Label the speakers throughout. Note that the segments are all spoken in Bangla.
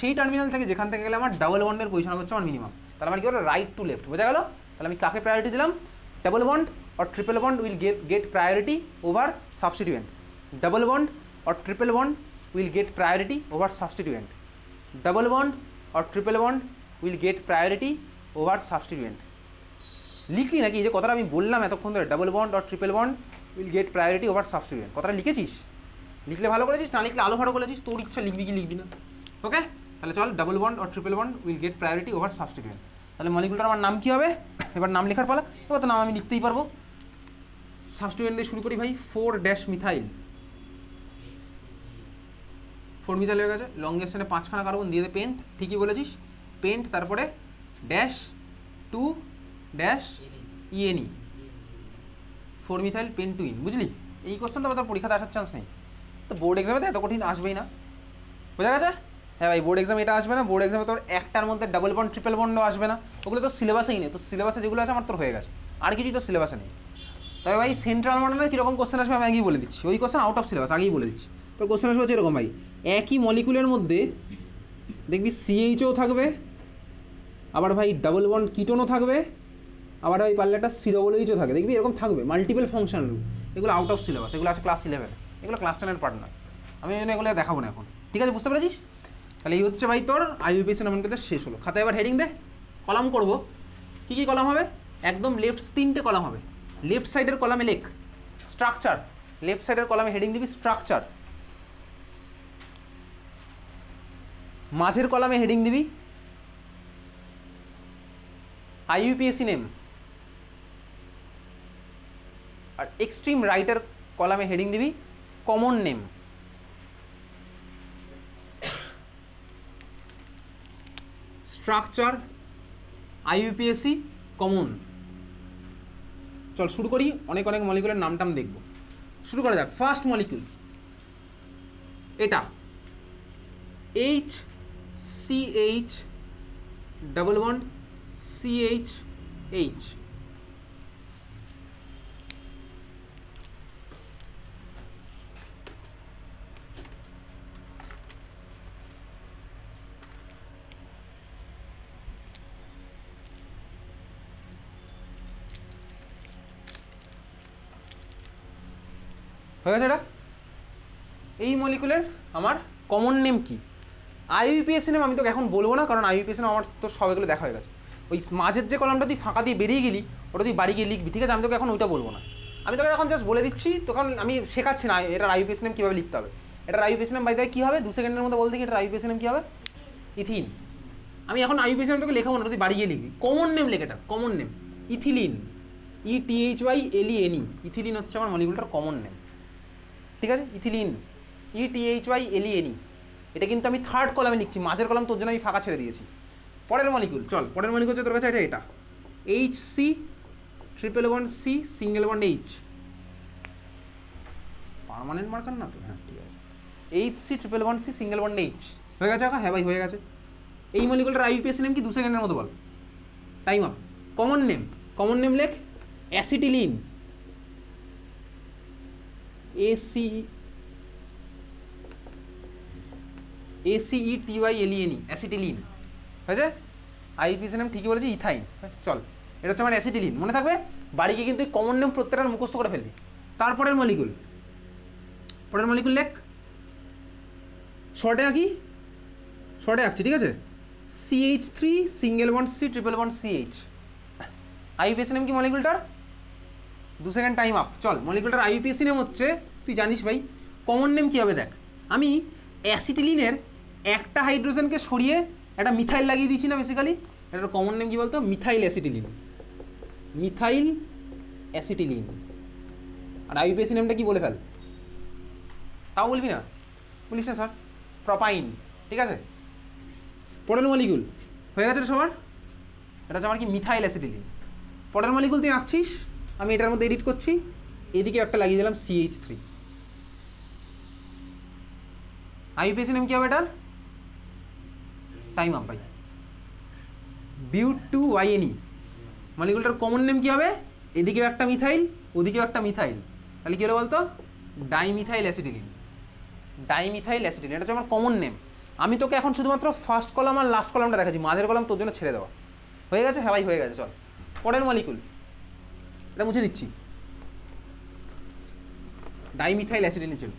Speaker 1: সেই টার্মিনাল থেকে যেখান থেকে গেলে আমার ডাবল বন্ডের পজিশন হচ্ছে আমার মিনিমাম তাহলে আমার কি হলো রাইট টু লেফট বোঝা গেল তাহলে আমি কাকে প্রায়োরিটি দিলাম double bond or triple bond will get get priority over substituent double bond or triple bond will get priority over substituent double bond or triple bond will get priority over substituent লিখলি নাকি যে কথাটা আমি বললাম এতক্ষণ ধরে double bond or triple bond will get priority over substituent কথাটা লিখেছিস লিখলে ভালো করেছিস না লিখলে আলো ভালো করেছিস তোর ইচ্ছা লিখবি কি লিখবি না ওকে তাহলে চল double bond or triple bond will get priority over substituent তাহলে মলিকুলটার আমার নাম কী হবে এবার নাম লেখার পালা এবার তো নাম আমি লিখতেই পারবো সাবস্টিটিউয়েন্ট দিয়ে শুরু করি ভাই four dash methyl four methyl হয়ে গেছে লংগেশনে পাঁচখানা কার্বন দিয়ে দে পেন্ট ঠিকই বলেছিস পেন্ট তারপরে dash two dash E N E four methyl pent two ene বুঝলি এই কোশ্চেন তো তোর পরীক্ষাতে আসার চান্স নেই তো বোর্ড এক্সামে তো এত কঠিন আসবেই না বোঝা গেছে হ্যাঁ ভাই বোর্ড এক্সাম এটা আসবে না বোর্ড এক্সামে তোর একটার মধ্যে ডাবল বন্ড ট্রিপল বন্ড আসবে না ওগুলো তো সিলেবাসেই নেই তো সিলেবাসে যেগুলো আছে আমার তোর হয়ে গেছে আর কিছুই তো সিলেবাসে নেই তবে ভাই সেন্ট্রাল মডেলে কীরকম কোশ্চেন আসবে আমি আগেই বলে দিচ্ছি ওই কোশ্চেন আউট অফ সিলেবাস আগেই বলে দিচ্ছি তোর কোশ্চেন আসবে হচ্ছে এরকম ভাই একই মলিকুলের মধ্যে দেখবি সিএইচও থাকবে আবার ভাই ডাবল বন্ড কিটনও থাকবে আবার ভাই পারলে একটা এইচও থাকে দেখবি এরকম থাকবে মাল্টিপল ফাংশন এগুলো আউট অফ সিলেবাস এগুলো আছে ক্লাস ইলেভেন এগুলো ক্লাস টেনের পার্ট নয় আমি জন্য এগুলো দেখাবো না এখন ঠিক আছে বুঝতে পেরেছিস তাহলে এই হচ্ছে ভাই তোর আইইউপিএসি নমন কাজ শেষ হলো খাতা এবার হেডিং দে কলাম করব কি কি কলাম হবে একদম লেফট তিনটে কলাম হবে লেফট সাইডের কলামে লেখ স্ট্রাকচার লেফট সাইডের কলামে হেডিং দিবি স্ট্রাকচার মাঝের কলামে হেডিং দিবি আইইউপিএসি নেম আর এক্সট্রিম রাইটার কলামে হেডিং দিবি common name structure IUPAC common চল শুরু করি অনেক অনেক মলিকুলের নাম টাম দেখব শুরু করা যাক ফার্স্ট মলিকিউল এটা H C H double one C H H ঠিক আছে এটা এই মলিকুলের আমার কমন নেম কি আইইউপিএসি নেম আমি তোকে এখন বলবো না কারণ আইইউপিএসি নেম আমার তো সবাইগুলো দেখা হয়ে গেছে ওই মাঝের যে কলমটা তুই ফাঁকা দিয়ে বেরিয়ে গেলি ওটা তুই বাড়ি গিয়ে লিখবি ঠিক আছে আমি তোকে এখন ওইটা বলবো না আমি তোকে এখন জাস্ট বলে দিচ্ছি তখন আমি শেখাচ্ছি না এটা আইইউপিএসি নেম কীভাবে লিখতে হবে এটা আইইউপিএসি নেম বাইতে কী হবে দু সেকেন্ডের মধ্যে বলতে দেখি এটা আইইউপিএসি নেম কী হবে ইথিন আমি এখন আইইউপিএসি নেম তোকে লেখাবো না তুই বাড়ি গিয়ে লিখবি কমন নেম লেখাটা common name ethylene E T H Y L E N E ethylene হচ্ছে আমার মলিকুলটার কমন নেম ঠিক আছে ethylene E T H Y L E N E এটা কিন্তু আমি থার্ড কলামে লিখছি মাঝের কলাম তোর জন্য আমি ফাঁকা ছেড়ে দিয়েছি পরের মলিকুল চল পরের মলিকুল তোর কাছে এটা এটা H C triple one C single one H permanent marker না তো হ্যাঁ ঠিক আছে H C triple one C single one H হয়ে গেছে হ্যাঁ ভাই হয়ে গেছে এই মলিকুলটার আইপিএস নেম কি দু সেকেন্ডের মতো বল time up common name common name লেখ acetylene A C A C E T Y L E N E acetylene হয়েছে আইপিএসের নাম ঠিকই বলেছি ইথাইন চল এটা হচ্ছে আমার অ্যাসিটিলিন মনে থাকবে বাড়িকে কিন্তু কমন নেম প্রত্যেকটার মুখস্থ করে ফেলবি তারপরের মলিকুল পরের মলিকুল লেখ শর্টে আঁকি শর্টে আঁকছি ঠিক আছে C H three single one C triple one C H IUPAC name কি মলিকুলটার দু সেকেন্ড টাইম আপ চল মলিকুলটার আইপিএসি নেম হচ্ছে তুই জানিস ভাই কমন নেম কী হবে দেখ আমি অ্যাসিটিলিনের একটা হাইড্রোজেনকে সরিয়ে একটা মিথাইল লাগিয়ে দিয়েছি না বেসিক্যালি এটার কমন নেম কী বলতো মিথাইল অ্যাসিটিলিন মিথাইল অ্যাসিটিলিন আর আইপিএসি নেমটা কি বলে ফেল তাও বলবি না বলিস না স্যার প্রপাইন ঠিক আছে পটল মলিকুল হয়ে গেছে সবার এটা হচ্ছে আমার কি মিথাইল অ্যাসিটিলিন পটল মলিকুল তুই আঁকছিস আমি এটার মধ্যে এডিট করছি এদিকে একটা লাগিয়ে দিলাম সিএইচ থ্রি আইপিএসি নেম কি হবে এটার time up by but two Y N E মালিকুলটার কমন নেম কি হবে এদিকেও একটা মিথাইল ওদিকেও একটা মিথাইল তাহলে কী হলো বলতো ডাইমিথাইল অ্যাসিডিলিন ডাইমিথাইল অ্যাসিডিলিন এটা হচ্ছে আমার কমন নেম আমি তোকে এখন শুধুমাত্র ফার্স্ট কলাম আর লাস্ট কলামটা দেখাচ্ছি মাঝের কলাম তোর জন্য ছেড়ে দেওয়া হয়ে গেছে হ্যাঁ ভাই হয়ে গেছে চল পরের মালিকুল এটা মুছে দিচ্ছি ডাইমিথাইল অ্যাসিডিল জেল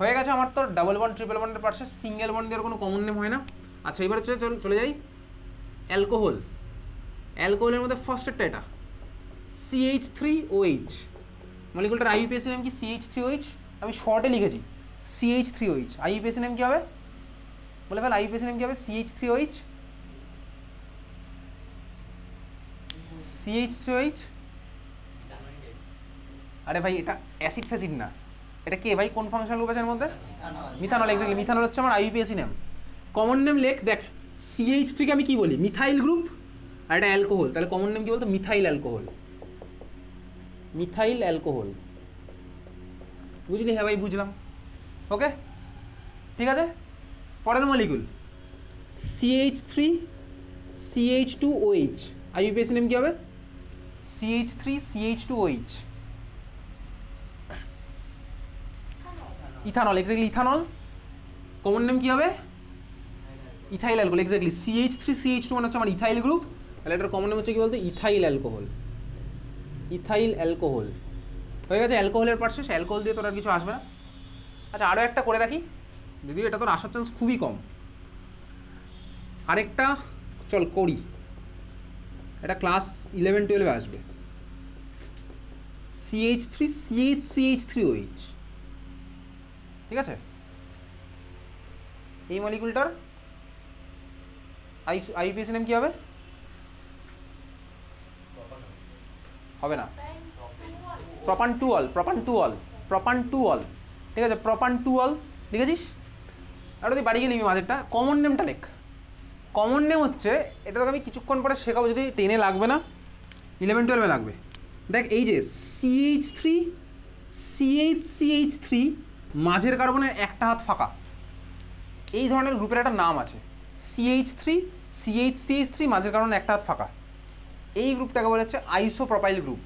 Speaker 1: হয়ে গেছে আমার তো ডাবল বন্ড ট্রিপল বন্ডের পাশে সিঙ্গেল দেওয়ার কোনো কমন নেম হয় না আচ্ছা এবার হচ্ছে চলে যাই অ্যালকোহল অ্যালকোহলের মধ্যে ফার্স্ট একটা এটা সিএইচ থ্রি ওএইচ মলিকুলটার আইপিএস নেম কি সিএইচ থ্রি ওইচ আমি শর্টে লিখেছি C H three O H IUPAC name কী হবে বলে ফেল আইপিএস নেম কী হবে C H three O H C H three O H আরে ভাই এটা অ্যাসিড ফ্যাসিড না এটা কে ভাই কোন ফাংশনাল গ্রুপ আছে এর মধ্যে মিথানল এক্স্যাক্টলি মিথানল হচ্ছে আমার আইইউপিএসি নেম কমন নেম লেখ দেখ সিএইচ থ্রিকে আমি কি বলি মিথাইল গ্রুপ আর এটা অ্যালকোহল তাহলে কমন নেম কি বলতো মিথাইল অ্যালকোহল মিথাইল অ্যালকোহল বুঝলি হ্যাঁ ভাই বুঝলাম ওকে ঠিক আছে পরের molecule C H three C H two O H IUPAC name কি হবে C H three C H two O H ethanol exactly ethanol common name কী হবে ethyl alcohol exactly C H three C H two মানে হচ্ছে আমার ইথাইল গ্রুপ তাহলে এটার কমন নেম হচ্ছে কী বলতে ইথাইল অ্যালকোহল ইথাইল অ্যালকোহল হয়ে গেছে অ্যালকোহলের পার্ট শেষ অ্যালকোহল দিয়ে তোর আর কিছু আসবে না আচ্ছা আরও একটা করে রাখি যদিও এটা তোর আসার চান্স খুবই কম আরেকটা চল করি এটা ক্লাস ইলেভেন টুয়েলভে আসবে C H three C H C H three O H ঠিক আছে এই মলিকুলটার আই আইপিএস নেম কী হবে হবে না propan two ol propan two ol propan two ol ঠিক আছে প্রপান টু অল লিখেছিস আর তুই বাড়ি গিয়ে লিখবি মাঝেরটা কমন নেমটা লেখ কমন নেম হচ্ছে এটা তোকে আমি কিছুক্ষণ পরে শেখাবো যদি টেনে লাগবে না ইলেভেন টুয়েলভে লাগবে দেখ এই যে C H three C H C H three মাঝের কার্বনের একটা হাত ফাঁকা এই ধরনের গ্রুপের একটা নাম আছে C H three C H C H three মাঝের কারণে একটা হাত ফাঁকা এই গ্রুপটাকে বলা হচ্ছে আইসোপ্রোপাইল গ্রুপ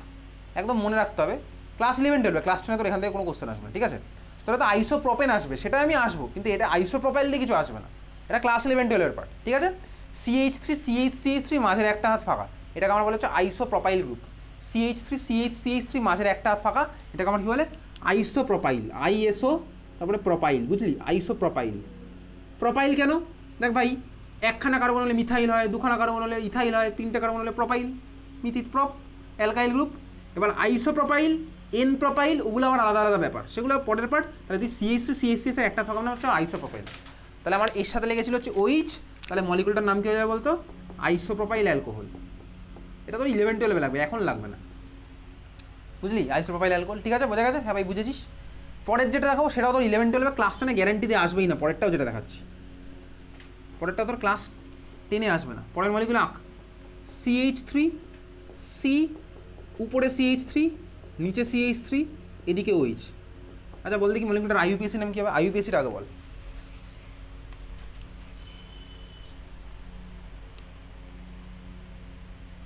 Speaker 1: একদম মনে রাখতে হবে ক্লাস ইলেভেন টুয়েলভে ক্লাস টেনে তো এখান থেকে কোনো কোশ্চেন আসবে না ঠিক আছে তাহলে তো আইসোপ্রোপেন আসবে সেটা আমি আসবো কিন্তু এটা আইসোপ্রোপাইল দিয়ে কিছু আসবে না এটা ক্লাস ইলেভেন টুয়েলভের পার্ট ঠিক আছে C H three C H C H three মাঝের একটা হাত ফাঁকা এটাকে আমরা বলা হচ্ছে isopropyl group C H three C H C H three মাঝের একটা হাত ফাঁকা এটাকে আমরা কী বলে আইসো প্রোপাইল আইএসও তারপরে প্রোপাইল বুঝলি আইসো প্রোপাইল প্রোপাইল কেন দেখ ভাই একখানা কার্বন হলে মিথাইল হয় দুখানা কার্বন হলে ইথাইল হয় তিনটা কার্বন হলে প্রোপাইল মিথিত প্রপ অ্যালকাইল গ্রুপ এবার আইসো প্রোপাইল এন প্রোপাইল ওগুলো আমার আলাদা আলাদা ব্যাপার সেগুলো পরের পার্ট তাহলে যদি সিএইচ টু সিএইচ সিএসের একটা থাকা মানে হচ্ছে আইসো প্রোপাইল তাহলে আমার এর সাথে লেগেছিল হচ্ছে ওইচ তাহলে মলিকুলটার নাম কী হয়ে যাবে বলতো আইসো প্রোপাইল অ্যালকোহল এটা তো ইলেভেন টুয়েলভে লাগবে এখন লাগবে না বুঝলি আইসোপ্রোফাইল অ্যালকোহল ঠিক আছে বোঝা গেছে হ্যাঁ ভাই বুঝেছিস পরের যেটা দেখাবো সেটাও তোর ইলেভেন টুয়েলভে ক্লাস টেনে দিয়ে আসবেই না পরেরটাও যেটা দেখাচ্ছি পরেরটা তোর ক্লাস টেনে আসবে না পরের মলিগুলো আঁক সিএইচ থ্রি সি উপরে সিএইচ থ্রি নিচে সিএইচ থ্রি এদিকে ওইচ আচ্ছা বলতে কি মলিগুলোটার আইউপিএসি নাম কী হবে আইউপিএসির আগে বল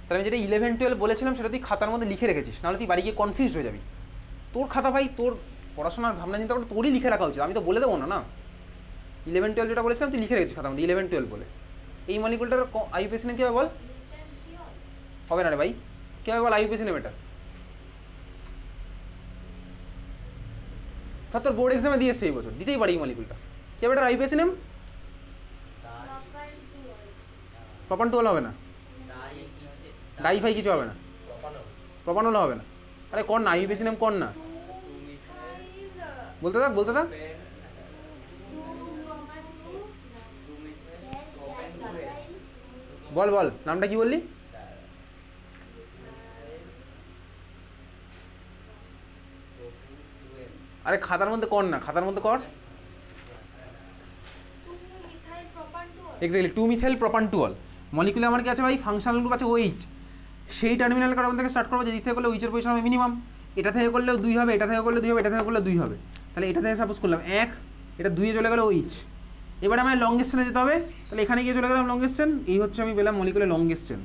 Speaker 1: তাহলে আমি যেটা ইলেভেন টুয়েলভ বলেছিলাম সেটা তুই খাতার মধ্যে লিখে রেখেছিস নাহলে তুই বাড়ি গিয়ে কনফিউজ হয়ে যাবি তোর খাতা ভাই তোর পড়াশোনার ভাবনা চিন্তা করে তোরই লিখে রাখা উচিত আমি তো বলে দেবো না না ইলেভেন টুয়েলভ যেটা বলেছিলাম তুই লিখে রেখেছিস খাতার মধ্যে ইলেভেন টুয়েলভ বলে এই মলিকুলটার আইপিএস নেম কী হবে বল হবে না রে ভাই কী হবে বল আইপিএস নেম এটা ধর তোর বোর্ড এক্সামে দিয়েছে এই বছর দিতেই পারি এই মলিকুলটা কী হবে এটার আইপিএস নেম প্রপার টুয়েলভ হবে না ডাইফাই কিছু হবে না প্রপানল হবে না আরে কর না আইবিসি নাম কর না বলতে থাক বলতে থাক বল বল নামটা কি বললি আরে খাতার মধ্যে কর না খাতার মধ্যে কর exactly two methyl propan two ol মলিকুলে আমার কি আছে ভাই ফাংশনাল গ্রুপ আছে ওইচ সেই টার্মিনাল কার্বন থেকে স্টার্ট করবো যে দিক থেকে করলে উইচের পজিশন হবে মিনিমাম এটা থেকে করলেও দুই হবে এটা থেকে করলে দুই হবে এটা থেকে করলে দুই হবে তাহলে এটা থেকে সাপোজ করলাম এক এটা দুইয়ে চলে গেল উইচ এবার আমার লংগেস্টেনে যেতে হবে তাহলে এখানে গিয়ে চলে গেলাম চেন এই হচ্ছে আমি পেলাম মলিকুলের চেন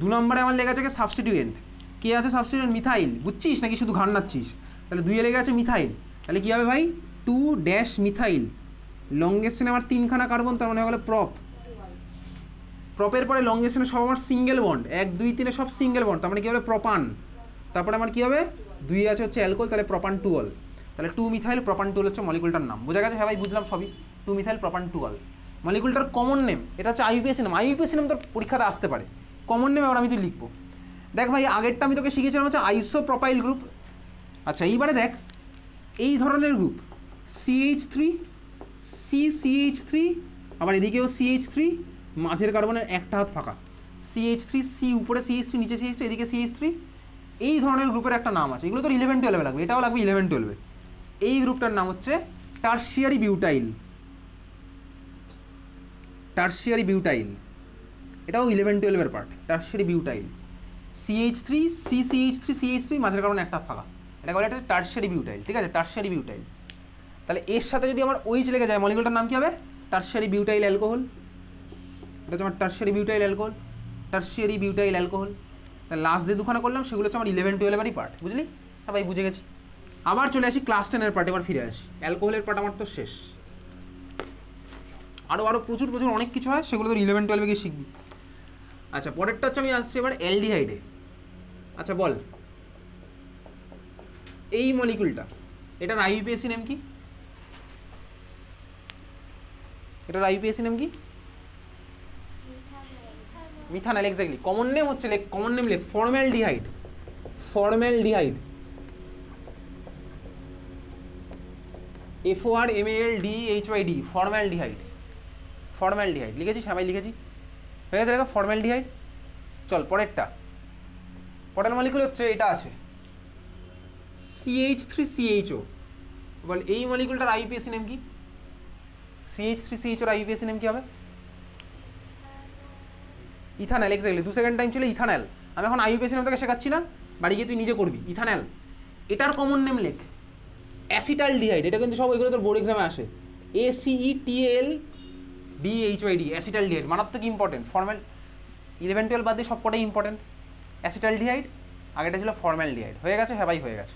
Speaker 1: দু নম্বরে আমার লেগে আছে সাবস্টিটিউয়েন্ট কে আছে সাবস্টিটিউয়েন্ট মিথাইল বুঝছিস নাকি শুধু ঘান নাচ্ছিস তাহলে দুইয়ে লেগে আছে মিথাইল তাহলে কী হবে ভাই টু ড্যাশ মিথাইল লংগেস্টেনে আমার তিনখানা কার্বন তার মানে হয়ে গেলো প্রপ প্রপের পরে লঙ্গেশনে সব আমার সিঙ্গেল বন্ড এক দুই তিনে সব সিঙ্গেল বন্ড তার মানে কী হবে প্রপান তারপরে আমার কী হবে দুই আছে হচ্ছে অ্যালকোহল তাহলে প্রপান টুয়েল তাহলে টু মিথাইল প্রপান টুয়েল হচ্ছে মলিকুলটার নাম বোঝা গেছে হ্যাঁ ভাই বুঝলাম সবই টু মিথাইল প্রপান টুয়েল মলিকুলটার কমন নেম এটা হচ্ছে আইপিএস নেম আইউপিএসি নেম তোর পরীক্ষাতে আসতে পারে কমন নেম আবার আমি তুই লিখবো দেখ ভাই আগেরটা আমি তোকে শিখিয়েছিলাম হচ্ছে আইসো প্রোপাইল গ্রুপ আচ্ছা এইবারে দেখ এই ধরনের group C H three C C H three আবার এদিকেও সিএইচ থ্রি মাঝের কার্বনের একটা হাত ফাঁকা সিএইচ থ্রি সি উপরে সিএইচ থ্রি নিচে সিএইচ থ্রি এদিকে সিএইচ থ্রি এই ধরনের গ্রুপের একটা নাম আছে এগুলো তো ইলেভেন টুয়েলভে লাগবে এটাও লাগবে ইলেভেন টুয়েলভে এই গ্রুপটার নাম হচ্ছে টার্সিয়ারি বিউটাইল টার্সিয়ারি বিউটাইল এটাও ইলেভেন টুয়েলভের part tertiary butyl C H three C C H three C H three মাঝের কারণে একটা ফাঁকা এটা বলে একটা টার্সিয়ারি বিউটাইল ঠিক আছে টার্সিয়ারি বিউটাইল তাহলে এর সাথে যদি আমার ওইচ লেগে যায় মলিকুলটার নাম কী হবে টার্সিয়ারি বিউটাইল অ্যালকোহল এটা হচ্ছে আমার tertiary butyl alcohol tertiary butyl alcohol তা লাস্ট যে দুখানা করলাম সেগুলো হচ্ছে আমার ইলেভেন টুয়েলভেরই পার্ট বুঝলি হ্যাঁ ভাই বুঝে গেছি আবার চলে আসি ক্লাস টেনের পার্ট এবার ফিরে আসি অ্যালকোহলের পার্ট আমার তো শেষ আরও আরও প্রচুর প্রচুর অনেক কিছু হয় সেগুলো তোর ইলেভেন টুয়েলভে গিয়ে শিখবি আচ্ছা পরেরটা হচ্ছে আমি আসছি এবার অ্যালডিহাইডে আচ্ছা বল এই মলিকুলটা এটার আইপিএসি নেম কি এটার আইপিএসি নেম কি মিথানল এক্স্যাক্টলি কমন নেম হচ্ছে লেক কমন নেম লেক formaldehyde F O R M L D H Y D dehyde formaldehyde লিখেছি সবাই লিখেছি হয়ে গেছে ফর্মাল ডিহাইড চল পরেরটা পরের মলিকুল হচ্ছে এটা আছে সিএইচ থ্রি সিএইচও বল এই মলিকুলটার আইপিএসি নেম কি সিএইচ থ্রি ওর আইপিএসি নেম কি হবে ইথানাল এক্স্যাক্টলি দু সেকেন্ড টাইম ছিল ইথানাল আমি এখন আইউপিএস নাম তোকে শেখাচ্ছি না বাড়ি গিয়ে তুই নিজে করবি ইথানাল এটার কমন নেম লেখ অ্যাসিটাল ডিহাইড এটা কিন্তু সব এগুলো তোর বোর্ড এক্সামে আসে A C E T L D H Y D acetaldehyde মারাত্মক ইম্পর্টেন্ট ফর্মাল ইলেভেন টুয়েলভ বাদ দিয়ে সবকটাই ইম্পর্টেন্ট অ্যাসিটাল ডিহাইড আগেটা ছিল ফর্মাল ডিহাইড হয়ে গেছে হ্যাঁ ভাই হয়ে গেছে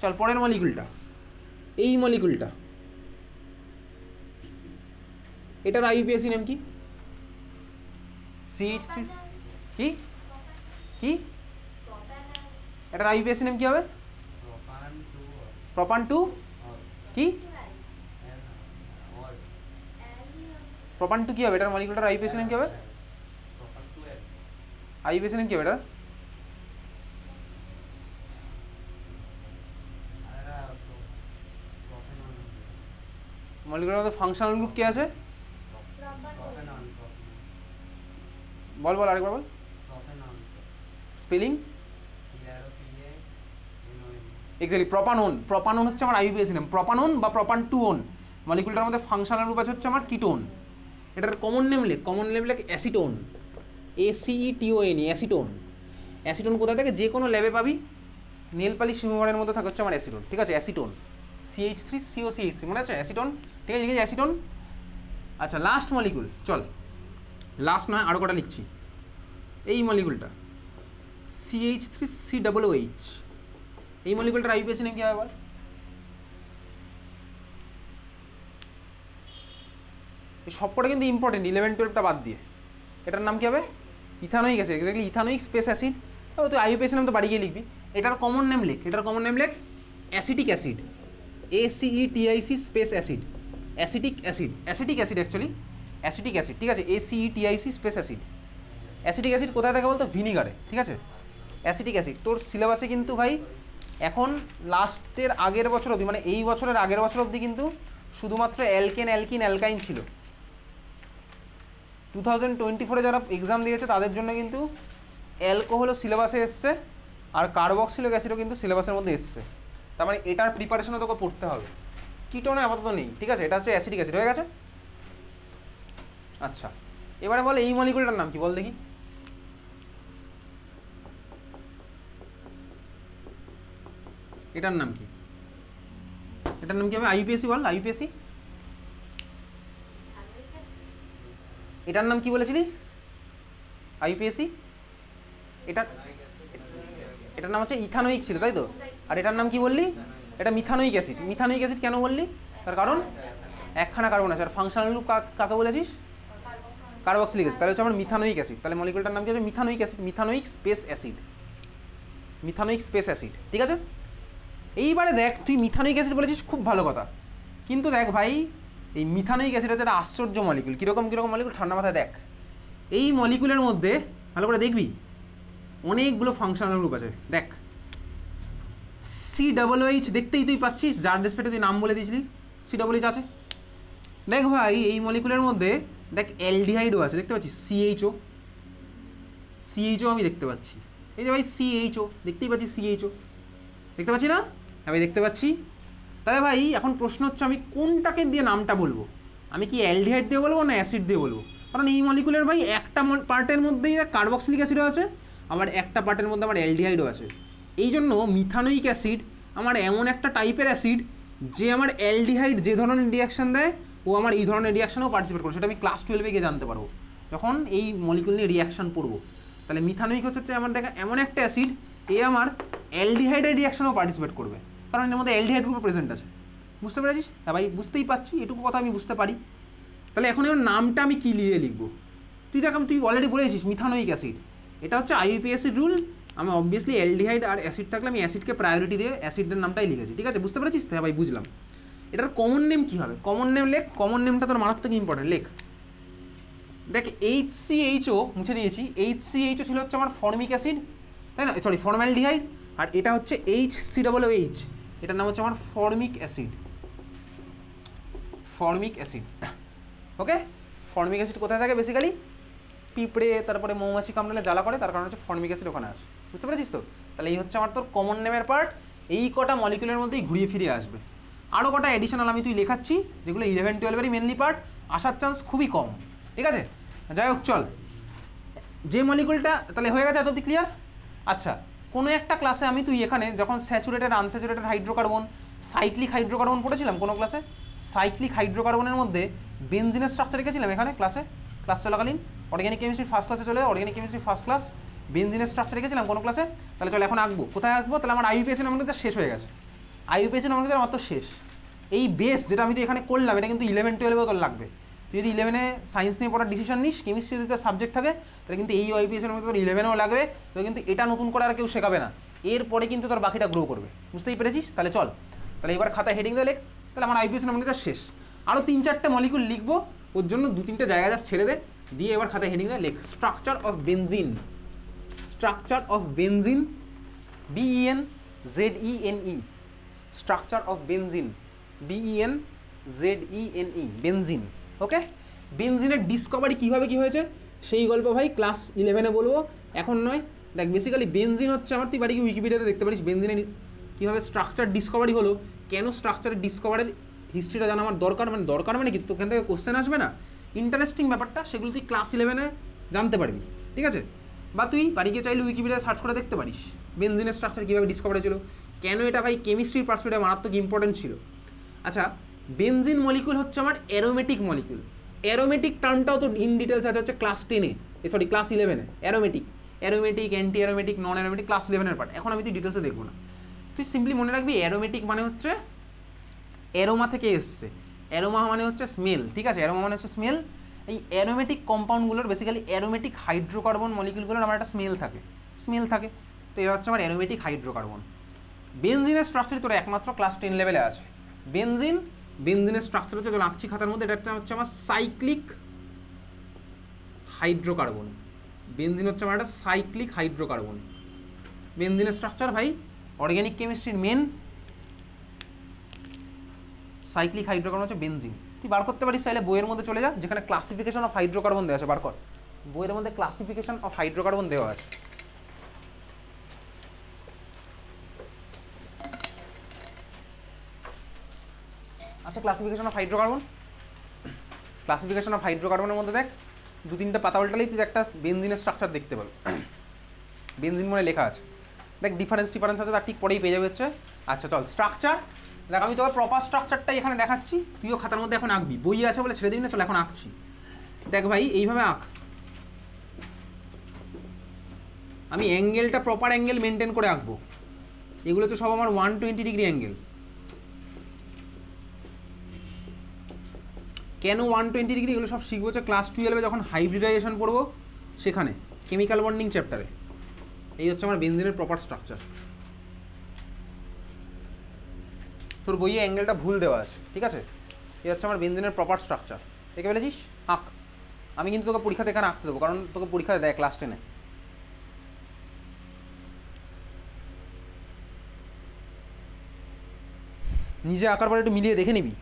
Speaker 1: চল পরের মলিকুলটা এই মলিকুলটা এটার আইপিএসি নেম কি सी एच थ्री की কি এটার আইবিএস নেম কি হবে প্রপান টু কি প্রপান টু কি হবে এটার মলিকুলটার আইবিএস নেম কি হবে আইবিএস নেম কি হবে এটার মলিকুলার মধ্যে ফাংশনাল গ্রুপ কি আছে বল বল আরেকবার বল স্পেলিং এক্স্যাক্টলি প্রপানন প্রপানন হচ্ছে আমার আইবিএস নেম প্রপানন বা প্রপান টু ওন মলিকুলটার মধ্যে ফাংশনাল রূপ আছে হচ্ছে আমার কিটোন এটার কমন নেম লেখ কমন নেম লেখ acetone A C E T O N acetone acetone কোথায় থেকে যে কোনো ল্যাবে পাবি নেলপালি শিমুমারের মধ্যে থাকে হচ্ছে আমার অ্যাসিটোন ঠিক আছে acetone C H three C O C H three মনে আছে অ্যাসিটোন ঠিক আছে অ্যাসিটোন আচ্ছা লাস্ট মলিকুল চল লাস্ট নয় আরও কটা লিখছি এই মলিকুলটা C H three C double H এই মলিকুলটার আইপিএস নেম কি হবে বল সবকটা কিন্তু ইম্পর্টেন্ট ইলেভেন টুয়েলভটা বাদ দিয়ে এটার নাম কী হবে ethanoic acid exactly ethanoic space acid ও তুই আইপিএস নাম তো বাড়ি গিয়ে লিখবি এটার কমন নেম লেখ এটার কমন নেম লেখ acetic acid A C E T I C space acid acetic acid acetic acid actually acetic acid ঠিক আছে A C E T I C space acid acetic acid কোথায় থাকে বলতো ভিনিগারে ঠিক আছে অ্যাসিটিক অ্যাসিড তোর সিলেবাসে কিন্তু ভাই এখন লাস্টের আগের বছর অবধি মানে এই বছরের আগের বছর অবধি কিন্তু শুধুমাত্র অ্যালকেন অ্যালকিন অ্যালকাইন ছিল টু থাউজেন্ড টোয়েন্টি ফোরে যারা এক্সাম দিয়েছে তাদের জন্য কিন্তু অ্যালকোহলও সিলেবাসে এসছে আর কার্বক্সিলিক অ্যাসিডও কিন্তু সিলেবাসের মধ্যে এসছে তার মানে এটার প্রিপারেশনও তোকে পড়তে হবে কিটোনে আপাতত নেই ঠিক আছে এটা হচ্ছে অ্যাসিডিক অ্যাসিড হয়ে গেছে আচ্ছা এবারে বলে এই মলিকুলটার নাম কি বল দেখি এটার নাম কি এটার নাম কি আমি আইপিএসি বল আইপিএসি এটার নাম কি বলেছিলি আইপিএসি এটা এটার নাম হচ্ছে ইথানোইক ছিল তাই তো আর এটার নাম কি বললি এটা মিথানোইক অ্যাসিড মিথানোইক অ্যাসিড কেন বললি তার কারণ একখানা কারণ আছে আর ফাংশনাল গ্রুপ কাকে বলেছিস কার্বক্সিলিক অ্যাসিড তাহলে হচ্ছে আমার মিথানোইক অ্যাসিড তাহলে মলিকুলটার নাম কি হচ্ছে methanoic acid methanoic space acid methanoic space acid ঠিক আছে এইবারে দেখ তুই মিথানোইক অ্যাসিড বলেছিস খুব ভালো কথা কিন্তু দেখ ভাই এই মিথানোইক অ্যাসিড হচ্ছে একটা আশ্চর্য মলিকুল কীরকম কীরকম মলিকুল ঠান্ডা মাথায় দেখ এই মলিকুলের মধ্যে ভালো করে দেখবি অনেকগুলো ফাংশনাল গ্রুপ আছে দেখ সি ডাবল এইচ দেখতেই তুই পাচ্ছিস যার রেসপেক্টে তুই নাম বলে দিয়েছিলি সি ডাবল এইচ আছে দেখ ভাই এই মলিকুলের মধ্যে দেখ এলডিহাইডও আছে দেখতে পাচ্ছি সিএইচও সিএইচও আমি দেখতে পাচ্ছি এই যে ভাই সিএইচও দেখতেই পাচ্ছি সিএইচও দেখতে পাচ্ছি না আমি হ্যাঁ দেখতে পাচ্ছি তাহলে ভাই এখন প্রশ্ন হচ্ছে আমি কোনটাকে দিয়ে নামটা বলবো আমি কি অ্যালডিহাইড দিয়ে বলবো না অ্যাসিড দিয়ে বলবো কারণ এই মলিকুলের ভাই একটা পার্টের মধ্যেই কার্বক্সিলিক অ্যাসিডও আছে আবার একটা পার্টের মধ্যে আমার অ্যালডিহাইডও আছে এই জন্য মিথানোইক অ্যাসিড আমার এমন একটা টাইপের অ্যাসিড যে আমার অ্যালডিহাইড যে ধরনের রিয়াকশান দেয় ও আমার এই ধরনের রিয়াকশানেও পার্টিসিপেট করবে সেটা আমি ক্লাস টুয়েলভে গিয়ে জানতে পারবো যখন এই মলিকুল নিয়ে রিয়াকশান পড়বো তাহলে মিথানোইক হচ্ছে আমার দেখা এমন একটা অ্যাসিড এ আমার অ্যালডিহাইডের রিয়াকশানেও পার্টিসিপেট করবে কারণ এর মধ্যে অ্যালডিহাইড গ্রুপ প্রেজেন্ট আছে বুঝতে পেরেছিস হ্যাঁ ভাই বুঝতেই পারছি এটুকু কথা আমি বুঝতে পারি তাহলে এখন এর নামটা আমি কী লিখে লিখবো তুই দেখ তুই অলরেডি বলেছিস মিথানোইক অ্যাসিড এটা হচ্ছে আইইউপিএসির রুল আমি অবভিয়াসলি অ্যালডিহাইড আর অ্যাসিড থাকলে আমি অ্যাসিডকে প্রায়োরিটি দিয়ে অ্যাসিডের নামটাই লিখেছি ঠিক আছে বুঝতে পেরেছিস তো হ্যাঁ ভাই বুঝলাম এটার কমন নেম কি হবে কমন নেম লেখ কমন নেমটা তোর মারাত্মক ইম্পর্টেন্ট লেখ দেখ এইচ সি এইচও মুছে দিয়েছি এইচ সি এইচও ছিল হচ্ছে আমার ফর্মিক অ্যাসিড তাই না সরি ফর্ম্যালডিহাইড আর এটা হচ্ছে এইচ সি ডাবল এইচ এটার নাম হচ্ছে আমার formic acid formic acid okay formic acid কোথায় থাকে বেসিক্যালি পিঁপড়ে তারপরে মৌমাছি কামড়ালে জ্বালা করে তার কারণ হচ্ছে ফর্মিক অ্যাসিড ওখানে আছে বুঝতে পেরেছিস তো তাহলে এই হচ্ছে আমার তোর কমন নেমের পার্ট এই কটা মলিকুলের মধ্যেই ঘুরিয়ে ফিরে আসবে আরও কটা অ্যাডিশনাল আমি তুই লেখাচ্ছি যেগুলো ইলেভেন টুয়েলভেরই মেনলি পার্ট আসার চান্স খুবই কম ঠিক আছে যাই হোক চল যে মলিকুলটা তাহলে হয়ে গেছে এত অব্দি ক্লিয়ার আচ্ছা কোনো একটা ক্লাসে আমি তুই এখানে যখন saturated unsaturated hydrocarbon cyclic hydrocarbon পড়েছিলাম কোনো ক্লাসে সাইক্লিক হাইড্রোকার্বনের মধ্যে বেঞ্জিনের স্ট্রাকচার রেখেছিলাম এখানে ক্লাসে ক্লাস চলাকালীন অর্গ্যানিক কেমিস্ট্রি ফার্স্ট ক্লাসে চলে অর্গ্যানিক কেমিস্ট্রি ফার্স্ট ক্লাস বেঞ্জিনের স্ট্রাকচার রেখেছিলাম কোনো ক্লাসে তাহলে চলো এখন আঁকবো কোথায় আঁকবো তাহলে আমার আইপিএস নামগুলো মানে শেষ হয়ে গেছে আইইউপিএসের নাম্বার কিন্তু মাত্র শেষ এই বেস যেটা আমি তো এখানে করলাম এটা কিন্তু ইলেভেন টুয়েলভে তোর লাগবে তুই যদি ইলেভেনে সায়েন্স নিয়ে পড়ার ডিসিশন নিস কেমিস্ট্রি যদি তার সাবজেক্ট থাকে তাহলে কিন্তু এই আইপিএসের মধ্যে তোর ইলেভেনেও লাগবে তো কিন্তু এটা নতুন করে আর কেউ শেখাবে না এরপরে কিন্তু তোর বাকিটা গ্রো করবে বুঝতেই পেরেছিস তাহলে চল তাহলে এবার খাতা হেডিং দিয়ে লেখ তাহলে আমার আইপিএস নাম্বার শেষ আরও তিন চারটে মলিকুল লিখবো ওর জন্য দু তিনটে জায়গা যা ছেড়ে দে দিয়ে এবার খাতা হেডিং দিয়ে লেখ structure of benzene structure of benzene B N Z E N E structure of benzene ben E e e, benzene okay বেনজিনের ডিসকভারি কিভাবে কি হয়েছে সেই গল্প ভাই ক্লাস ইলেভেনে বলবো এখন নয় দেখ বেসিক্যালি বেনজিন হচ্ছে আমার তুই বাড়ি উইকিপিডিয়াতে দেখতে পারিস বেনজিনের কীভাবে স্ট্রাকচার ডিসকভারি হলো কেন স্ট্রাকচারের ডিসকভারের হিস্ট্রিটা জানা আমার দরকার মানে দরকার মানে কি তোখান থেকে কোশ্চেন আসবে না ইন্টারেস্টিং ব্যাপারটা সেগুলো তুই ক্লাস ইলেভেনে জানতে পারবি ঠিক আছে বা তুই বাড়ি গিয়ে চাইলে উইকিপিডিয়া সার্চ করে দেখতে পারিস বেনজিনের স্ট্রাকচার কীভাবে ডিসকভার হয়েছিল কেন এটা ভাই কেমিস্ট্রির পার্সপেক্টে মারাত্মক ইম্পর্টেন্ট ছিল আচ্ছা বেনজিন মলিকুল হচ্ছে আমার অ্যারোমেটিক মলিকুল অ্যারোমেটিক টার্মটাও তো ইন ডিটেলস আছে হচ্ছে ক্লাস টেনে সরি ক্লাস ইলেভেনে aromatic aromatic anti aromatic non aromatic class ইলেভেনের পার্ট এখন আমি তুই ডিটেলসে দেখবো না তুই সিম্পলি মনে রাখবি অ্যারোমেটিক মানে হচ্ছে অ্যারোমা থেকে এসছে অ্যারোমা মানে হচ্ছে স্মেল ঠিক আছে অ্যারোমা মানে হচ্ছে স্মেল এই অ্যারোমেটিক কম্পাউন্ডগুলোর বেসিক্যালি অ্যারোমেটিক হাইড্রোকার্বন মলিকুলগুলোর আমার একটা স্মেল থাকে স্মেল থাকে তো এরা হচ্ছে আমার অ্যারোমেটিক হাইড্রোকার্বন বেনজিনের স্ট্রাকচার তোর একমাত্র ক্লাস টেন লেভেলে আছে বেনজিন বেনজিনের স্ট্রাকচার হচ্ছে জল আঁকছি খাতার মধ্যে এটা হচ্ছে আমার সাইক্লিক হাইড্রোকার্বন বেনজিন হচ্ছে আমার একটা সাইক্লিক হাইড্রোকার্বন বেনজিনের স্ট্রাকচার ভাই অর্গ্যানিক কেমিস্ট্রির মেন সাইক্লিক হাইড্রোকার্বন হচ্ছে বেনজিন তুই বার করতে পারিস চাইলে বইয়ের মধ্যে চলে যা যেখানে ক্লাসিফিকেশন অফ হাইড্রোকার্বন দেওয়া আছে বার কর বইয়ের মধ্যে ক্লাসিফিকেশন অফ হাইড্রোকার্বন দেওয়া আছে আচ্ছা classification of hydrocarbon classification of হাইড্রোকার্বনের মধ্যে দেখ দু তিনটা পাতা উল্টালেই তুই একটা বেনজিনের স্ট্রাকচার দেখতে পাবি বেনজিন মনে লেখা আছে দেখ ডিফারেন্স ডিফারেন্স আছে তার ঠিক পরেই পেয়ে যাবে হচ্ছে আচ্ছা চল স্ট্রাকচার দেখ আমি তোকে প্রপার স্ট্রাকচারটাই এখানে দেখাচ্ছি তুইও খাতার মধ্যে এখন আঁকবি বই আছে বলে ছেড়ে দিবি না চল এখন আঁকছি দেখ ভাই এইভাবে আঁক আমি অ্যাঙ্গেলটা প্রপার অ্যাঙ্গেল মেনটেন করে আঁকবো এগুলো তো সব আমার ওয়ান টোয়েন্টি ডিগ্রি অ্যাঙ্গেল কেন ওয়ান টোয়েন্টি ডিগ্রি এগুলো সব শিখবো হচ্ছে ক্লাস টুয়েলভে যখন হাইব্রিডাইজেশন পড়বো সেখানে কেমিক্যাল বন্ডিং চ্যাপ্টারে এই হচ্ছে আমার বেঞ্জিনের প্রপার স্ট্রাকচার তোর বইয়ে অ্যাঙ্গেলটা ভুল দেওয়া আছে ঠিক আছে এই হচ্ছে আমার বেঞ্জিনের প্রপার স্ট্রাকচার দেখে ফেলেছিস আঁক আমি কিন্তু তোকে পরীক্ষা এখানে আঁকতে দেবো কারণ তোকে পরীক্ষা দেয় ক্লাস টেনে নিজে আঁকার পরে একটু মিলিয়ে দেখে নিবি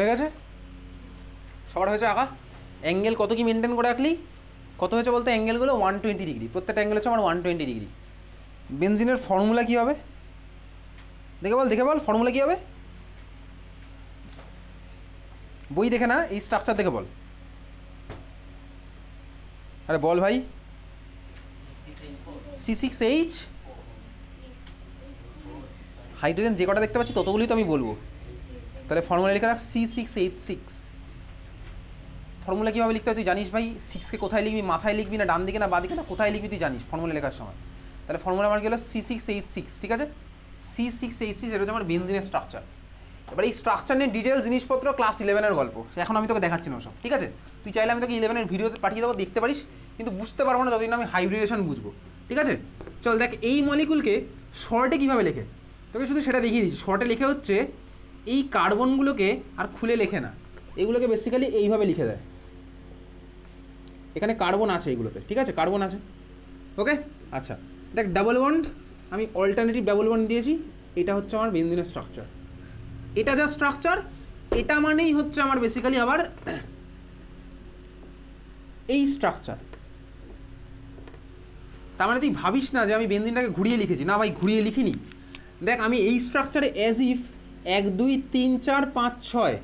Speaker 1: হয়ে গেছে সবার হয়েছে আঁকা অ্যাঙ্গেল কত কি মেনটেন করে রাখলি কত হয়েছে বলতে অ্যাঙ্গেলগুলো ওয়ান টোয়েন্টি ডিগ্রি প্রত্যেকটা অ্যাঙ্গেল হচ্ছে আমার ওয়ান টোয়েন্টি ডিগ্রি বেনজিনের ফর্মুলা কী হবে দেখে বল দেখে বল ফর্মুলা কী হবে বই দেখে না এই স্ট্রাকচার দেখে বল আরে বল ভাই সি সিক্স এইচ হাইড্রোজেন যে কটা দেখতে পাচ্ছি ততগুলি তো আমি বলবো তাহলে ফর্মুলা লিখে রাখ C six H six formula কীভাবে লিখতে হয় তুই জানিস ভাই সিক্সকে কোথায় লিখবি মাথায় লিখবি না ডান দিকে না বাদিকে না কোথায় লিখবি তুই জানিস ফর্মুলা লেখার সময় তাহলে ফর্মুলা আমার গেল হলো সি সিক্স এইট সিক্স ঠিক আছে সি সিক্স এইট সিক্স এটা হচ্ছে আমার বেঞ্জিনের স্ট্রাকচার এবার এই স্ট্রাকচার নিয়ে ডিটেলস জিনিসপত্র ক্লাস ইলেভেনের গল্প এখন আমি তোকে দেখাচ্ছি না সব ঠিক আছে তুই চাইলে আমি তোকে ইলেভেনের ভিডিওতে পাঠিয়ে দেবো দেখতে পারিস কিন্তু বুঝতে পারবো না যতদিন আমি হাইব্রিডেশন বুঝবো ঠিক আছে চল দেখ এই মলিকুলকে শর্টে কীভাবে লেখে তোকে শুধু সেটা দেখিয়ে দিচ্ছি শর্টে লেখে হচ্ছে এই কার্বনগুলোকে আর খুলে লেখে না এগুলোকে বেসিক্যালি এইভাবে লিখে দেয় এখানে কার্বন আছে এগুলোতে ঠিক আছে কার্বন আছে ওকে আচ্ছা দেখ ডাবল বন্ড আমি অল্টারনেটিভ ডাবল বন্ড দিয়েছি এটা হচ্ছে আমার বেঞ্জিনের স্ট্রাকচার এটা যা স্ট্রাকচার এটা মানেই হচ্ছে আমার বেসিক্যালি আবার এই স্ট্রাকচার তার মানে তুই ভাবিস না যে আমি বেঞ্জিনটাকে ঘুরিয়ে লিখেছি না ভাই ঘুরিয়ে লিখিনি দেখ আমি এই স্ট্রাকচারে অ্যাজ ইফ এক দুই তিন চার পাঁচ ছয়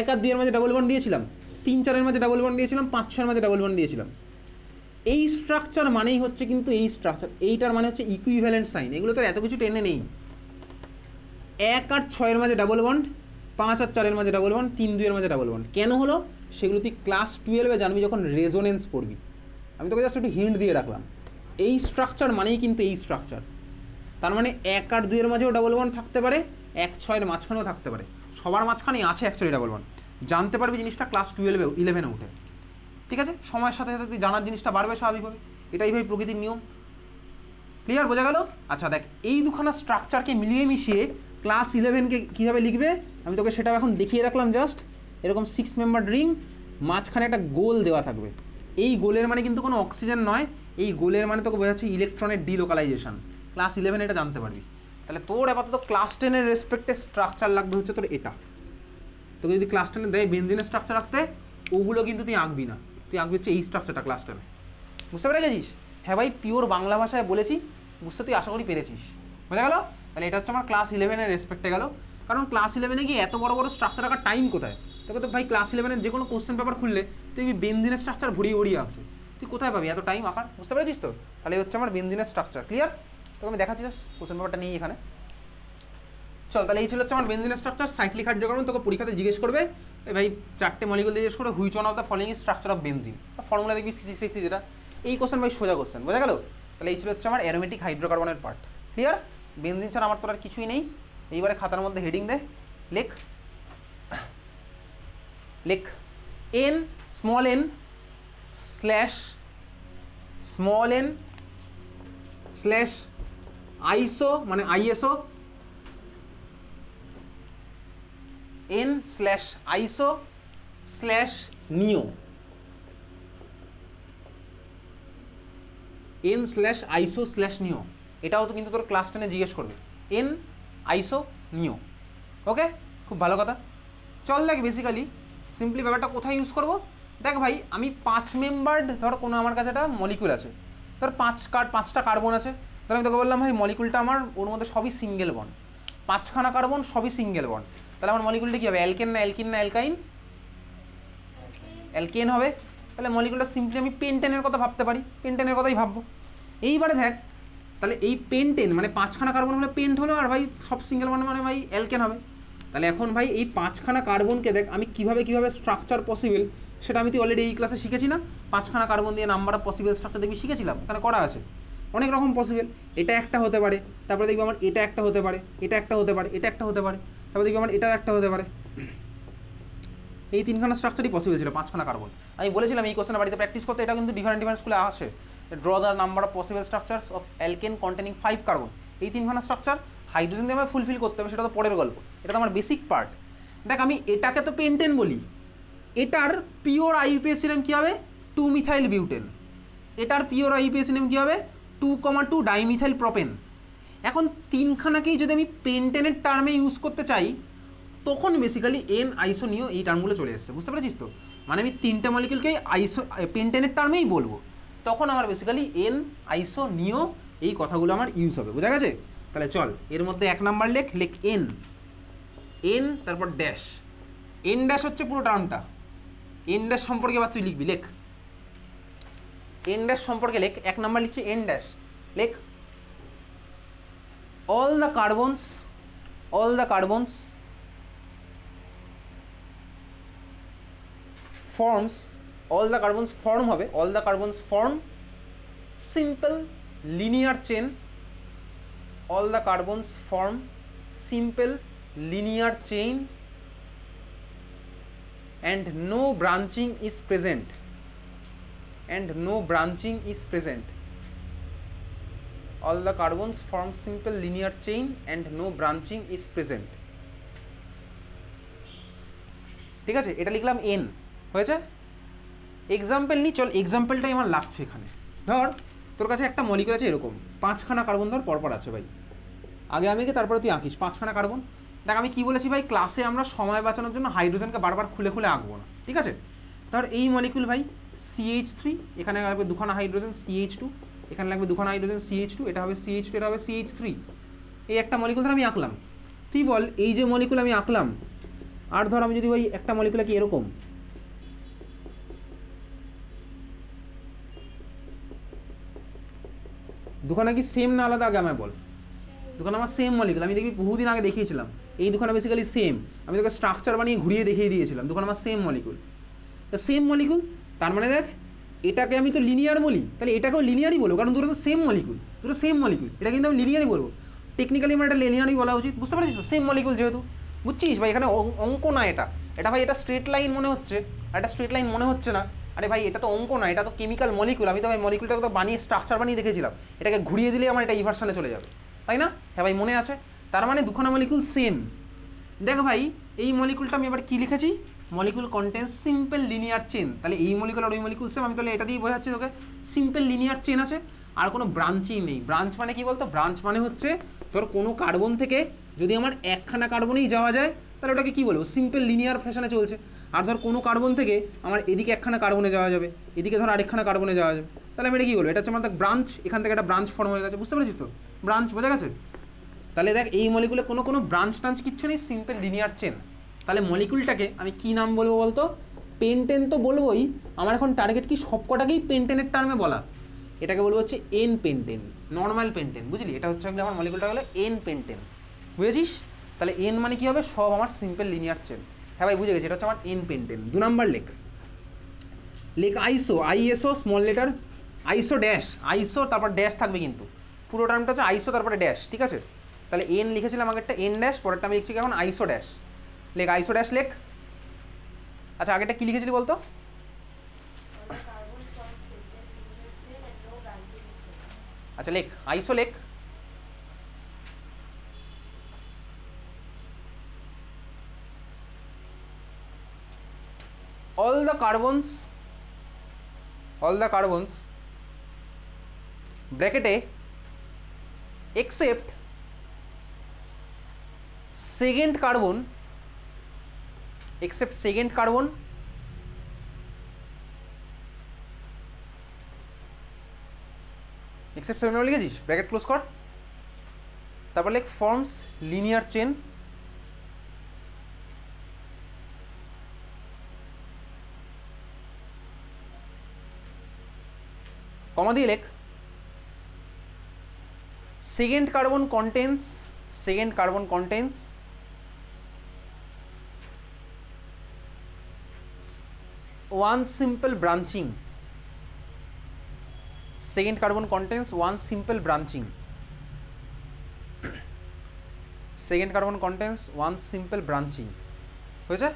Speaker 1: এক আর দুইয়ের মাঝে ডাবল ওয়ান দিয়েছিলাম তিন চারের মাঝে ডাবল ওয়ান দিয়েছিলাম পাঁচ ছয়ের মাঝে ডাবল ওয়ান দিয়েছিলাম এই স্ট্রাকচার মানেই হচ্ছে কিন্তু এই স্ট্রাকচার এইটার মানে হচ্ছে ইকুইভ্যালেন্ট সাইন এগুলো তো এত কিছু টেনে নেই এক আর ছয়ের মাঝে ডাবল ওয়ান পাঁচ আর চারের মাঝে ডাবল ওয়ান তিন দুইয়ের মাঝে ডাবল ওয়ান কেন হলো সেগুলো তুই ক্লাস টুয়েলভে জানবি যখন রেজোনেন্স পড়বি আমি তোকে জাস্ট একটু হিন্ট দিয়ে রাখলাম এই স্ট্রাকচার মানেই কিন্তু এই স্ট্রাকচার তার মানে এক আর দুইয়ের মাঝেও ডাবল ওয়ান থাকতে পারে এক ছয়ের মাঝখানেও থাকতে পারে সবার মাঝখানেই আছে অ্যাকচুয়ালি ডাবল ওয়ান জানতে পারবি জিনিসটা ক্লাস টুয়েলভে ইলেভেনে উঠে ঠিক আছে সময়ের সাথে সাথে তুই জানার জিনিসটা বাড়বে স্বাভাবিকভাবে এটাই ভাই প্রকৃতির নিয়ম ক্লিয়ার বোঝা গেল আচ্ছা দেখ এই দুখানা স্ট্রাকচারকে মিলিয়ে মিশিয়ে ক্লাস ইলেভেনকে কীভাবে লিখবে আমি তোকে সেটাও এখন দেখিয়ে রাখলাম জাস্ট এরকম সিক্স মেম্বার রিং মাঝখানে একটা গোল দেওয়া থাকবে এই গোলের মানে কিন্তু কোনো অক্সিজেন নয় এই গোলের মানে তোকে বোঝাচ্ছে ইলেকট্রনের ডিলোকালাইজেশন ক্লাস ইলেভেন এটা জানতে পারবি তাহলে তোর আপাতত ক্লাস টেনের রেসপেক্টে স্ট্রাকচার লাগবে হচ্ছে তোর এটা তোকে যদি ক্লাস টেনে দেয় বেঞ্জিনের স্ট্রাকচার রাখতে ওগুলো কিন্তু তুই আঁকবি না তুই আঁকবি হচ্ছে এই স্ট্রাকচারটা ক্লাস টেনে বুঝতে পেরে গেছিস হ্যাঁ ভাই পিওর বাংলা ভাষায় বলেছি বুঝতে তুই আশা করি পেরেছিস বোঝা গেল তাহলে এটা হচ্ছে আমার ক্লাস ইলেভেনের রেসপেক্টে গেল কারণ ক্লাস ইলেভেনে গিয়ে এত বড় বড় স্ট্রাকচার রাখার টাইম কোথায় তোকে তো ভাই ক্লাস ইলেভেনের যে কোনো কোশ্চেন পেপার খুললে তুই বেঞ্জিনের স্ট্রাকচার ভরিয়ে ভরিয়ে আছে তুই কোথায় পাবি এত টাইম আঁকার বুঝতে পেরেছিস তো তাহলে হচ্ছে আমার বেঞ্জিনের স্ট্রাকচার ক্লিয়ার আমি দেখাচ্ছি জাস্ট কোশ্চেন পেপারটা নেই এখানে চল তাহলে এই ছিল হচ্ছে আমার বেঞ্জিন স্ট্রাকচার সাইক্লিক হাইড্রোকার্বন তোকে পরীক্ষাতে জিজ্ঞেস করবে ভাই চারটে মলিগুল জিজ্ঞেস করবে which one of the following structure of benzene formula দেখবি সিক্স সিক্স যেটা এই কোশ্চেন ভাই সোজা কোশ্চেন বোঝা গেল তাহলে এই ছিল হচ্ছে আমার অ্যারোমেটিক হাইড্রোকার্বনের পার্ট ক্লিয়ার বেঞ্জিন ছাড়া আমার তো আর কিছুই নেই এইবারে খাতার মধ্যে হেডিং দে লেখ লেখ N small N slash small N slash iso মানে I S O N slash iso slash neo N slash iso slash neo এটাও তো কিন্তু তোর ক্লাস টেনে জিজ্ঞেস করবে এন আইসো নিও ওকে খুব ভালো কথা চল দেখ বেসিক্যালি সিম্পলি ব্যাপারটা কোথায় ইউজ করব দেখ ভাই আমি পাঁচ মেম্বার ধর কোনো আমার কাছে একটা মলিকুল আছে তোর পাঁচ কার পাঁচটা কার্বন আছে তাহলে আমি তোকে বললাম ভাই মলিকুলটা আমার ওর মধ্যে সবই সিঙ্গেল বন পাঁচখানা কার্বন সবই সিঙ্গেল বন তাহলে আমার মলিকুলটা কী হবে অ্যালকেন না অ্যালকিন না অ্যালকাইন অ্যালকেন হবে তাহলে মলিকুলটা সিম্পলি আমি পেনটেনের কথা ভাবতে পারি পেন্টেনের কথাই ভাববো এইবারে দেখ তাহলে এই পেন্টেন মানে পাঁচখানা কার্বন হলে পেন্ট হলো আর ভাই সব সিঙ্গেল বন মানে ভাই অ্যালকেন হবে তাহলে এখন ভাই এই পাঁচখানা কার্বনকে দেখ আমি কিভাবে কিভাবে স্ট্রাকচার পসিবল সেটা আমি তুই অলরেডি এই ক্লাসে শিখেছি না পাঁচখানা কার্বন দিয়ে নাম্বার অফ পসিবল স্ট্রাকচার দেখবি শিখেছিলাম এখানে করা আছে অনেক রকম পসিবল এটা একটা হতে পারে তারপরে দেখবো আমার এটা একটা হতে পারে এটা একটা হতে পারে এটা একটা হতে পারে তারপরে দেখবো আমার এটাও একটা হতে পারে এই তিনখানা স্ট্রাকচারই পসিবল ছিল পাঁচখানা কার্বন আমি বলেছিলাম এই কোশ্চেনের বাড়িতে প্র্যাকটিস করতে এটা কিন্তু ডিফারেন্ট ডিফারেন্ট স্কুলে আসে draw the number of possible structures of alkane containing five carbon এই তিনখানা স্ট্রাকচার হাইড্রোজেন দিয়ে আমার ফুলফিল করতে হবে সেটা তো পরের গল্প এটা তো আমার বেসিক পার্ট দেখ আমি এটাকে তো পেন্টেন বলি এটার পিওর আইউ পেয়েছিলাম কী হবে টু মিথাইল বিউটেন এটার পিওর আইউ পেয়েছিলাম কী হবে two comma two dimethyl propane এখন তিনখানাকেই যদি আমি পেন্টেনের টার্মে ইউজ করতে চাই তখন বেসিক্যালি এন আইসোনিও এই টার্মগুলো চলে এসছে বুঝতে পেরেছিস তো মানে আমি তিনটে মলিকিউলকে আইসো পেন্টেনের টার্মেই বলবো তখন আমার বেসিক্যালি এন আইসো নিও এই কথাগুলো আমার ইউজ হবে বোঝা গেছে তাহলে চল এর মধ্যে এক নাম্বার লেখ লেখ এন এন তারপর ড্যাশ এন ড্যাশ হচ্ছে পুরো টার্মটা এন ড্যাশ সম্পর্কে এবার তুই লিখবি লেখ এন ড্যাশ সম্পর্কে লেখ এক নাম্বার লিখছি এন ড্যাশ লেখ all the carbons all the carbons forms all the carbons form হবে all the carbons form simple linear chain all the carbons form simple linear chain and no branching is present and no branching is present. All the carbons form simple linear chain and no branching is present. ঠিক আছে এটা লিখলাম এন হয়েছে এক্সাম্পল নিই চল এক্সাম্পলটাই আমার লাগছে এখানে ধর তোর কাছে একটা মলিকুল আছে এরকম পাঁচখানা কার্বন ধর পরপর আছে ভাই আগে আমি তারপরে তুই আঁকিস পাঁচখানা কার্বন দেখ আমি কি বলেছি ভাই ক্লাসে আমরা সময় বাঁচানোর জন্য হাইড্রোজেনকে বারবার খুলে খুলে আঁকবো না ঠিক আছে ধর এই মলিকুল ভাই সিএইচ থ্রি এখানে লাগবে দুখানা হাইড্রোজেন সিএইচ টু এখানে লাগবে দুখানা হাইড্রোজেন সিএইচ টু এটা হবে সিএইচ টু এটা হবে সিএইচ থ্রি এই একটা মলিকুল ধর আমি আঁকলাম তুই বল এই যে মলিকুল আমি আঁকলাম আর ধর আমি যদি ওই একটা মলিকুল কি এরকম দুখানা কি সেম না আলাদা আগে আমায় বল দুখানা আমার সেম মলিকুল আমি দেখবি বহুদিন আগে দেখিয়েছিলাম এই দুখানা বেসিক্যালি সেম আমি তোকে স্ট্রাকচার বানিয়ে ঘুরিয়ে দেখিয়ে দিয়েছিলাম দুখানা আমার সেম মলিকুল তা সেম মলিকুল তার মানে দেখ এটাকে আমি তো লিনিয়ার বলি তাহলে এটাকেও লিনিয়ারই বলবো কারণ দুটো তো সেম মলিকুল দুটো সেম মলিকুল এটা কিন্তু আমি লিনিয়ারই বলবো টেকনিক্যালি আমার মানে এটা লিনিয়ারই বলা উচিত বুঝতে পারছিস সেম মলিকুল যেহেতু বুঝছিস ভাই এখানে অঙ্ক না এটা এটা ভাই এটা স্ট্রেট লাইন মনে হচ্ছে আর এটা স্ট্রেট লাইন মনে হচ্ছে না আরে ভাই এটা তো অঙ্ক না এটা তো কেমিক্যাল মলিকুল আমি তো ভাই মলিকুলটাকে তো বানিয়ে স্ট্রাকচার বানিয়ে দেখেছিলাম এটাকে ঘুরিয়ে দিলে আমার এটা ইভার্সনে চলে যাবে তাই না হ্যাঁ ভাই মনে আছে তার মানে দুখানা মলিকুল সেম দেখ ভাই এই মলিকুলটা আমি এবার কী লিখেছি molecule contains simple linear chain তাহলে এই মলিকুল আর ওই মলিকুল সেম আমি তাহলে এটা দিয়েই বোঝাচ্ছি তোকে সিম্পল লিনিয়ার চেন আছে আর কোনো ব্রাঞ্চই নেই ব্রাঞ্চ মানে কি বলতো ব্রাঞ্চ মানে হচ্ছে তোর কোনো কার্বন থেকে যদি আমার একখানা কার্বনেই যাওয়া যায় তাহলে ওটাকে কী বলবো সিম্পল লিনিয়ার ফ্যাশনে চলছে আর ধর কোনো কার্বন থেকে আমার এদিকে একখানা কার্বনে যাওয়া যাবে এদিকে ধর আরেকখানা কার্বনে যাওয়া যাবে তাহলে আমি এটা কী বলবো এটা হচ্ছে আমার ব্রাঞ্চ এখান থেকে একটা ব্রাঞ্চ ফর্ম হয়ে গেছে বুঝতে পেরেছিস তো ব্রাঞ্চ বোঝা গেছে তাহলে দেখ এই মলিকুলে কোনো কোনো ব্রাঞ্চ টাঞ্চ কিচ্ছু নেই সিম্পল লিনিয়ার চেন তাহলে মলিকুলটাকে আমি কি নাম বলবো বলতো পেনটেন তো বলবোই আমার এখন টার্গেট কি সব কটাকেই পেনটেনের টার্মে বলা এটাকে বলবো হচ্ছে এন পেনটেন নর্মাল পেনটেন বুঝলি এটা হচ্ছে আমার মলিকুলটা হলো এন পেনটেন বুঝেছিস তাহলে এন মানে কি হবে সব আমার সিম্পল লিনিয়ার চেন হ্যাঁ ভাই বুঝে গেছি এটা হচ্ছে আমার এন পেনটেন দু নাম্বার লেখ লেখ iso I S O small letter iso dash iso তারপর ড্যাশ থাকবে কিন্তু পুরো টার্মটা হচ্ছে আইসো তারপরে ড্যাশ ঠিক আছে তাহলে এন লিখেছিলাম আগেরটা এন ড্যাশ পরেরটা আমি লিখছি এখন আইসো ড্যাশ लेख आईसो डैश लेख अच्छा आगे कि लिखे बोल तो अच्छा लेख आईसो लेख all the carbons all the carbons ब्रैकेटे except second carbon except second carbon except seven লিখেছিস ব্র্যাকেট ক্লোজ কর তারপর লেখ ফর্মস লিনিয়ার চেন কমা দিয়ে লেখ second carbon contains second carbon contains one simple branching second carbon contents one simple branching second carbon contains one simple branching হয়েছে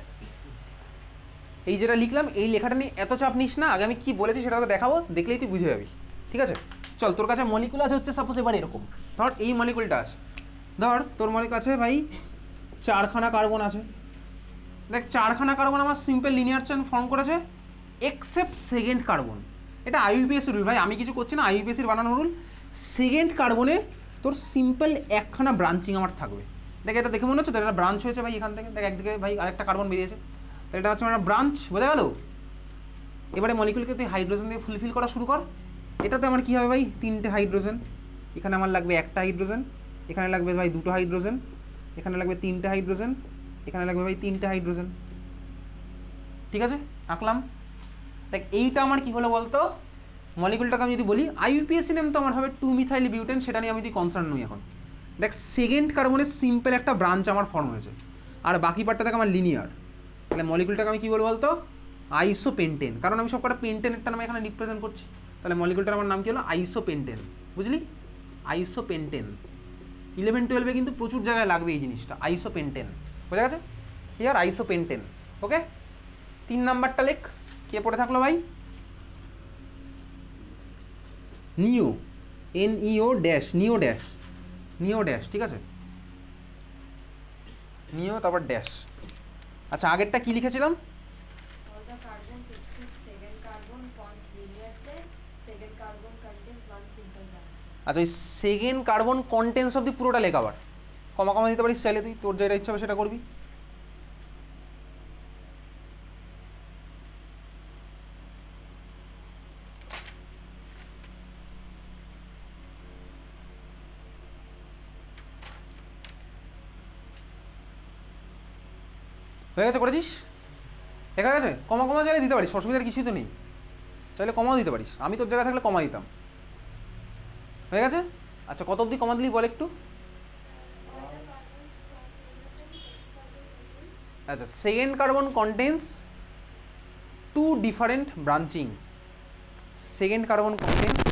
Speaker 1: এই যেটা লিখলাম এই লেখাটা নিয়ে এত চাপ নিস না আগে আমি কী বলেছি সেটা তোকে দেখাবো দেখলেই তুই বুঝে যাবি ঠিক আছে চল তোর কাছে মলিকুল আছে হচ্ছে সাপোজ এবার এরকম ধর এই মলিকুলটা আছে ধর তোর মলিকুল আছে ভাই চারখানা কার্বন আছে দেখ চারখানা কার্বন আমার সিম্পল লিনিয়ার চেন ফর্ম করেছে এক্সেপ্ট সেকেন্ড কার্বন এটা আইইউপিএস রুল ভাই আমি কিছু করছি না আইইউপিএসির বানানো রুল সেকেন্ড কার্বনে তোর সিম্পল একখানা ব্রাঞ্চিং আমার থাকবে দেখ এটা দেখে মনে হচ্ছে তো এটা ব্রাঞ্চ হয়েছে ভাই এখান থেকে দেখ একদিকে ভাই আরেকটা কার্বন বেরিয়েছে তো এটা হচ্ছে একটা ব্রাঞ্চ বোঝা গেল এবারে মলিকুলকে তুই হাইড্রোজেন দিয়ে ফুলফিল করা শুরু কর এটাতে আমার কী হবে ভাই তিনটে হাইড্রোজেন এখানে আমার লাগবে একটা হাইড্রোজেন এখানে লাগবে ভাই দুটো হাইড্রোজেন এখানে লাগবে তিনটে হাইড্রোজেন এখানে লাগবে ভাই তিনটে হাইড্রোজেন ঠিক আছে আঁকলাম দেখ এইটা আমার কি হলো বলতো মলিকুলটাকে আমি যদি বলি আইইউপিএসি নেম তো আমার হবে টু মিথাইল বিউটেন সেটা নিয়ে আমি যদি কনসার্ন নই এখন দেখ সেকেন্ড কার্বনের সিম্পল একটা ব্রাঞ্চ আমার ফর্ম হয়েছে আর বাকি পার্টটা দেখ আমার লিনিয়ার তাহলে মলিকুলটাকে আমি কী বলবো বলতো আইসো পেন্টেন কারণ আমি সবকটা পেন্টেন একটা নামে এখানে রিপ্রেজেন্ট করছি তাহলে মলিকুলটার আমার নাম কী হলো আইসো পেন্টেন বুঝলি আইসো পেন্টেন ইলেভেন টুয়েলভে কিন্তু প্রচুর জায়গায় লাগবে এই জিনিসটা আইসো পেন্টেন বোঝা গেছে হিয়ার আইসো পেন্টেন ওকে তিন নাম্বারটা লেখ কে পড়ে থাকলো ভাই নিও এন ইও ড্যাশ নিও ড্যাশ নিও ড্যাশ ঠিক আছে নিও তারপর ড্যাশ আচ্ছা আগেরটা কী লিখেছিলাম আচ্ছা ওই second carbon contains of the পুরোটা লেখ আবার কমা কমা দিতে পারিস চাইলে তুই তোর যেটা ইচ্ছা হবে সেটা করবি হয়ে গেছে করেছিস দেখা গেছে কমা কমা চাইলে দিতে পারিস অসুবিধার কিছুই তো নেই চাইলে কমাও দিতে পারিস আমি তোর জায়গায় থাকলে কমা দিতাম হয়ে গেছে আচ্ছা কত অবধি কমা দিলি বল একটু আচ্ছা second carbon contains two different branchings second carbon contains